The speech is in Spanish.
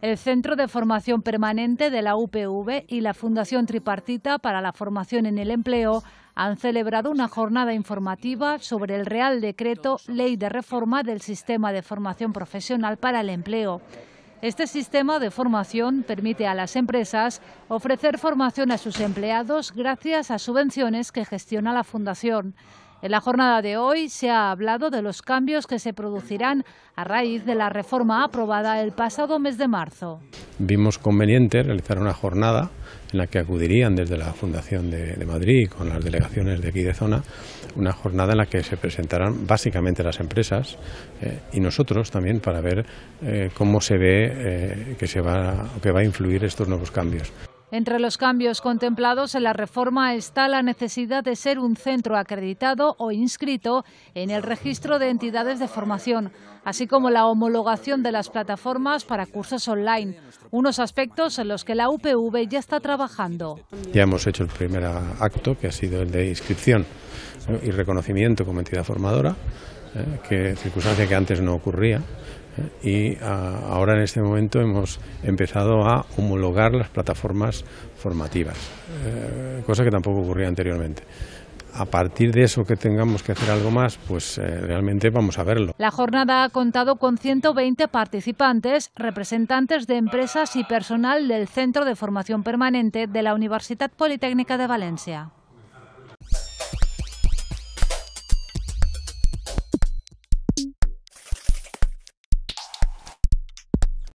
El Centro de Formación Permanente de la UPV y la Fundación Tripartita para la Formación en el Empleo han celebrado una jornada informativa sobre el Real Decreto Ley de Reforma del Sistema de Formación Profesional para el Empleo. Este sistema de formación permite a las empresas ofrecer formación a sus empleados gracias a subvenciones que gestiona la Fundación. En la jornada de hoy se ha hablado de los cambios que se producirán a raíz de la reforma aprobada el pasado mes de marzo. Vimos conveniente realizar una jornada en la que acudirían desde la Fundación de, Madrid con las delegaciones de aquí de zona, una jornada en la que se presentarán básicamente las empresas eh, y nosotros también para ver eh, cómo se ve eh, que, se va, que va a influir estos nuevos cambios. Entre los cambios contemplados en la reforma está la necesidad de ser un centro acreditado o inscrito en el registro de entidades de formación, así como la homologación de las plataformas para cursos online, unos aspectos en los que la UPV ya está trabajando. Ya hemos hecho el primer acto, que ha sido el de inscripción y reconocimiento como entidad formadora, ¿eh? que circunstancia que antes no ocurría y ah, ahora en este momento hemos empezado a homologar las plataformas formativas, eh, cosa que tampoco ocurría anteriormente. A partir de eso que tengamos que hacer algo más, pues eh, realmente vamos a verlo. La jornada ha contado con 120 participantes, representantes de empresas y personal del Centro de Formación Permanente de la Universidad Politécnica de Valencia.